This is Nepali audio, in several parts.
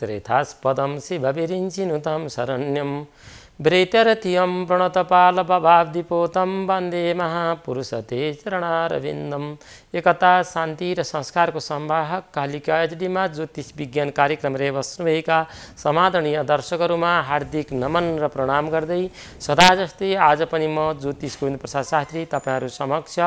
त्रेतास्पदं शिबभिरिञ्चिनुतं शरण्यम् व्रेत्यरथियं प्रणतपालपभावदिपोतं वन्दे महापुरुषते चरणारविन्दम एकता शान्ति र संस्कारको सम्वाहक कालिका एचडीमा ज्योतिष विज्ञान कार्यक्रम रे बस्नुभएका समादरणीय दर्शकहरूमा हार्दिक नमन र प्रणाम गर्दै सदा जस्तै आज पनि म ज्योतिष गोविन्द प्रसाद शास्त्री तपाईँहरू समक्ष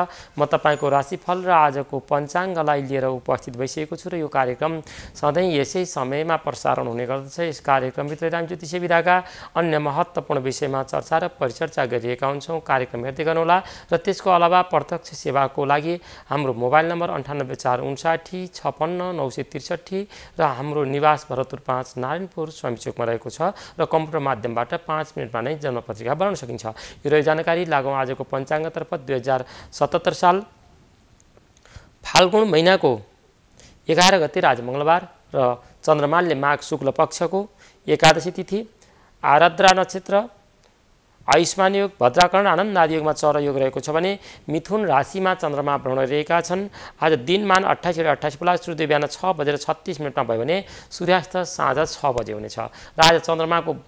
म तपाईँको राशिफल र आजको पञ्चाङ्गलाई लिएर उपस्थित भइसकेको छु र यो कार्यक्रम सधैँ यसै समयमा प्रसारण हुने गर्दछ यस कार्यक्रमभित्र राम ज्योतिष विधाका अन्य महत्त्व महत्त्वपूर्ण विषयमा चर्चा र परिचर्चा गरिएका हुन्छौँ कार्यक्रम हेर्दै गर्नुहोला र त्यसको अलावा प्रत्यक्ष सेवाको लागि हाम्रो मोबाइल नम्बर अन्ठानब्बे चार उन्साठी छप्पन्न नौ सय त्रिसठी र हाम्रो निवास भरतपुर पाँच नारायणपुर स्वामीचोकमा रहेको छ र कम्प्युटर माध्यमबाट पाँच मिनटमा नै जन्मपत्रिका बनाउन सकिन्छ यो रह्यो जानकारी लागौँ आजको पञ्चाङ्गतर्फ दुई हजार सतहत्तर साल फाल्गुन महिनाको एघार गते राज मङ्गलबार र चन्द्रमानले माघ शुक्ल पक्षको एकादशी तिथि आराद्रा नक्षत्र आयुष्मान योग भद्राकरण आनन्द आदियोगमा योग रहेको छ भने मिथुन राशिमा चन्द्रमा भ्रमण रहेका छन् आज दिनमान अठाइस गरी अठाइस बेला सूर्य बिहान छ बजेर छत्तिस मिनटमा भयो भने सूर्यास्त साँझ छ बजे हुनेछ र आज चन्द्रमाको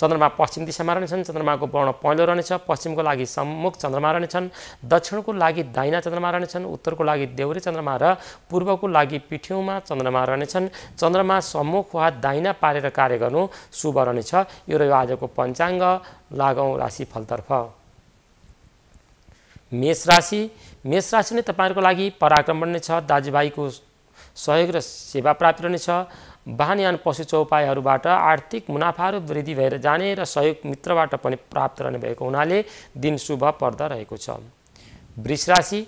चन्द्रमा पश्चिम दिशामा रहनेछन् चन्द्रमाको वर्ण पहेँलो रहनेछ पश्चिमको लागि सम्मुख चन्द्रमा रहनेछन् दक्षिणको लागि दाहिना चन्द्रमा रहनेछन् उत्तरको लागि देउरे चन्द्रमा र पूर्वको लागि पिठ्यौँमा चन्द्रमा रहनेछन् चन्द्रमा सम्मुख वा दाहिना पारेर कार्य गर्नु शुभ रहनेछ यो रह्यो आजको पञ्चाङ्ग लागौँ फलतर्फ मेष राशि मेष राशि नै तपाईँहरूको लागि पराक्रम रहनेछ दाजुभाइको सहयोग र सेवा प्राप्त रहनेछ वाहनयान पशु चौपाईहरूबाट आर्थिक मुनाफाहरू वृद्धि भएर जाने र सहयोग मित्रबाट पनि प्राप्त रहने भएको हुनाले दिन शुभ पर्दा रहेको छ वृष राशि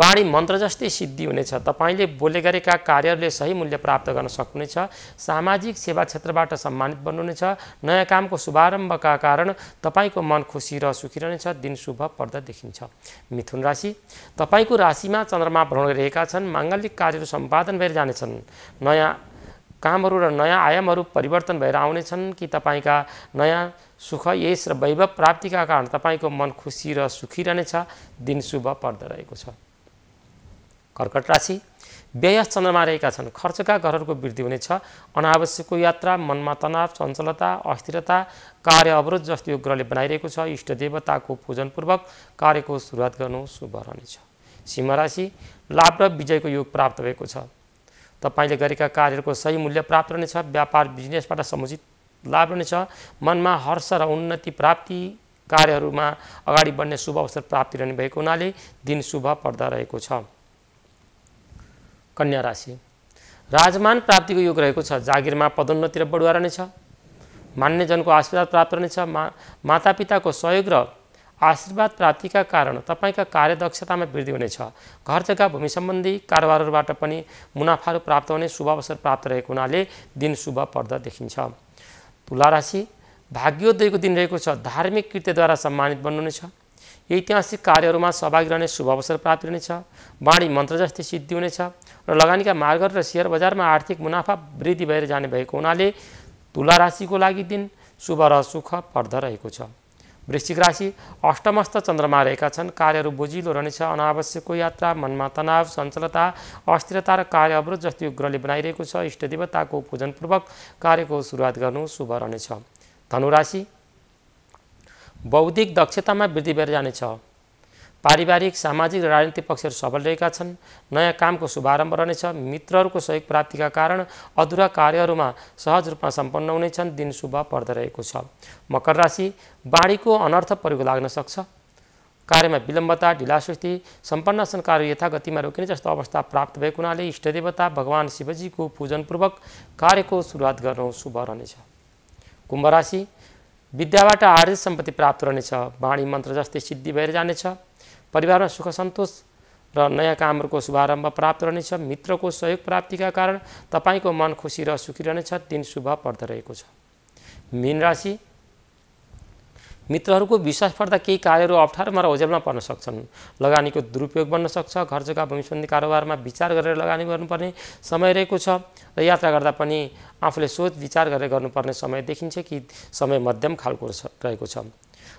बाणी मन्त्र जस्तै सिद्धि हुनेछ तपाईँले बोले गरेका कार्यहरूले सही मूल्य प्राप्त गर्न सक्नुहुनेछ सामाजिक सेवा क्षेत्रबाट सम्मानित बन्नुहुनेछ नयाँ कामको शुभारम्भका कारण तपाईँको मन खुसी र सुखी रहनेछ दिन शुभ पर्दा देखिन्छ मिथुन राशि तपाईँको राशिमा चन्द्रमा भ्रमण गरिरहेका छन् माङ्गलिक कार्यहरू सम्पादन भएर जानेछन् नयाँ कामहरू र नयाँ आयामहरू परिवर्तन भएर आउनेछन् कि तपाईँका नयाँ सुख यस र वैभव प्राप्तिका कारण तपाईँको मन खुसी र सुखी रहनेछ दिन शुभ रहेको छ कर्कट राशि व्यय चन्द्रमा रहेका छन् खर्चका घरहरूको वृद्धि हुनेछ अनावश्यकको यात्रा मनमा तनाव चञ्चलता अस्थिरता कार्य अवरोध जस्तो यो ग्रहले बनाइरहेको छ इष्ट इष्टदेवताको पूजनपूर्वक कार्यको सुरुवात गर्नु शुभ रहनेछ सिंह राशि लाभ र विजयको योग प्राप्त भएको छ तपाईँले गरेका कार्यहरूको सही मूल्य प्राप्त रहनेछ व्यापार बिजनेसबाट समुचित लाभ रहनेछ मनमा हर्ष र उन्नति प्राप्ति कार्यहरूमा अगाडि बढ्ने शुभ अवसर प्राप्ति रहने भएको हुनाले दिन शुभ पर्दा रहेको छ कन्या राशि राजमान प्राप्तिको योग रहेको छ जागिरमा पदोन्नति र बढुवा रहनेछ मान्यजनको आशीर्वाद प्राप्त रहनेछ मा मातापिताको सहयोग र आशीर्वाद प्राप्तिका कारण तपाईँका कार्यदक्षतामा वृद्धि हुनेछ घर जग्गा भूमि सम्बन्धी कारोबारहरूबाट पनि मुनाफाहरू प्राप्त हुने शुभ अवसर प्राप्त रहेको हुनाले दिन शुभ पर्दा देखिन्छ तुला राशि भाग्योदयको दिन रहेको छ धार्मिक कृत्यद्वारा सम्मानित बन्नुहुनेछ ऐतिहासिक कार्यहरूमा सहभागी रहने शुभ अवसर प्राप्त हुनेछ वाणी मन्त्र जस्तै सिद्धि हुनेछ र लगानीका मार्गहरू र सेयर बजारमा आर्थिक मुनाफा वृद्धि भएर जाने भएको हुनाले तुला राशिको लागि दिन शुभ र सुख पर्द रहेको छ वृश्चिक राशि अष्टमस्थ चन्द्रमा रहेका छन् कार्यहरू बोझिलो रहनेछ अनावश्यकको यात्रा मनमा तनाव सञ्चलता अस्थिरता र कार्य अवरोध जस्तो यो ग्रहले बनाइरहेको छ इष्टदेवताको पूजनपूर्वक कार्यको सुरुवात गर्नु शुभ रहनेछ धनुराशि बौद्धिक दक्षतामा वृद्धि भएर जानेछ पारिवारिक सामाजिक र राजनीतिक पक्षहरू सफल रहेका छन् नयाँ कामको शुभारम्भ रहनेछ मित्रहरूको सहयोग प्राप्तिका कारण अधुरा कार्यहरूमा सहज रूपमा सम्पन्न हुनेछन् दिन शुभ रहेको छ मकर राशि बाढीको अनर्थ प्रयोग लाग्न सक्छ कार्यमा विलम्बता ढिलासुस्ती सम्पन्नसन कार्य यथागतिमा रोकिने जस्तो अवस्था प्राप्त भएको हुनाले इष्टदेवता भगवान् शिवजीको पूजनपूर्वक कार्यको सुरुवात गर्नु शुभ रहनेछ कुम्भ राशि विद्याबाट आर्जित सम्पत्ति प्राप्त रहनेछ बाणी मन्त्र जस्तै सिद्धि भएर जानेछ परिवारमा सुख सन्तोष र नयाँ कामहरूको शुभारम्भ प्राप्त रहनेछ मित्रको सहयोग प्राप्तिका कारण तपाईँको मन खुसी र सुखी रहनेछ दिन शुभ रहेको छ मिन राशि मित्रहरूको विश्वास पर्दा केही कार्यहरू अप्ठ्यारोमा र ओझेलमा पर्न सक्छन् लगानीको दुरुपयोग बन्न सक्छ घर जग्गा भूमिसन्धी कारोबारमा विचार गरेर लगानी गर्नुपर्ने समय रहेको छ र यात्रा गर्दा पनि आफूले सोच विचार गरेर गर्नुपर्ने समय देखिन्छ कि समय मध्यम खालको रहेको छ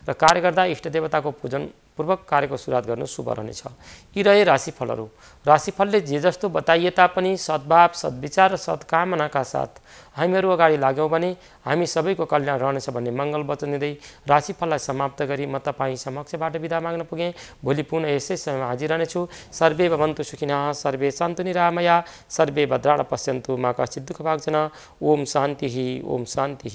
र कार्य गर्दा इष्टदेवताको पूर्वक कार्यको सुरुवात गर्नु शुभ रहनेछ यी रहे राशिफलहरू राशिफलले जे जस्तो बताइए तापनि सद्भाव सद्विचार र सद्कामनाका साथ हामीहरू अगाडि लाग्यौँ भने हामी सबैको कल्याण रहनेछ भन्ने मङ्गल वचन दिँदै राशिफललाई समाप्त गरी म तपाईँ समक्षबाट विदा माग्न पुगेँ भोलि पुनः यसै समयमा हाजिर रहनेछु सर्वे भवन्तु सुखिनः सर्वे सन्तु निरामया सर्वे भद्राण पश्यन्तु मा कश्चित दुःख भाग्छन ओम शान्ति ओम शान्ति